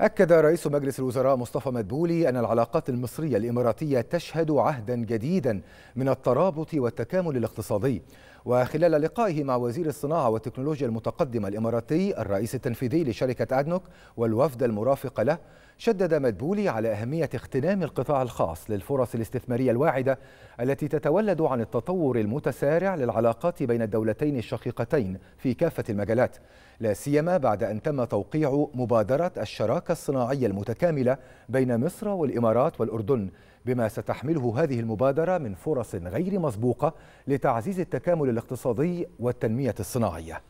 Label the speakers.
Speaker 1: أكد رئيس مجلس الوزراء مصطفى مدبولي أن العلاقات المصرية الإماراتية تشهد عهدا جديدا من الترابط والتكامل الاقتصادي وخلال لقائه مع وزير الصناعة والتكنولوجيا المتقدمة الإماراتي الرئيس التنفيذي لشركة أدنوك والوفد المرافق له شدد مدبولي على أهمية اغتنام القطاع الخاص للفرص الاستثمارية الواعدة التي تتولد عن التطور المتسارع للعلاقات بين الدولتين الشقيقتين في كافة المجالات لا سيما بعد أن تم توقيع مبادرة الشراكة الصناعية المتكاملة بين مصر والإمارات والأردن بما ستحمله هذه المبادرة من فرص غير مسبوقة لتعزيز التكامل الاقتصادي والتنمية الصناعية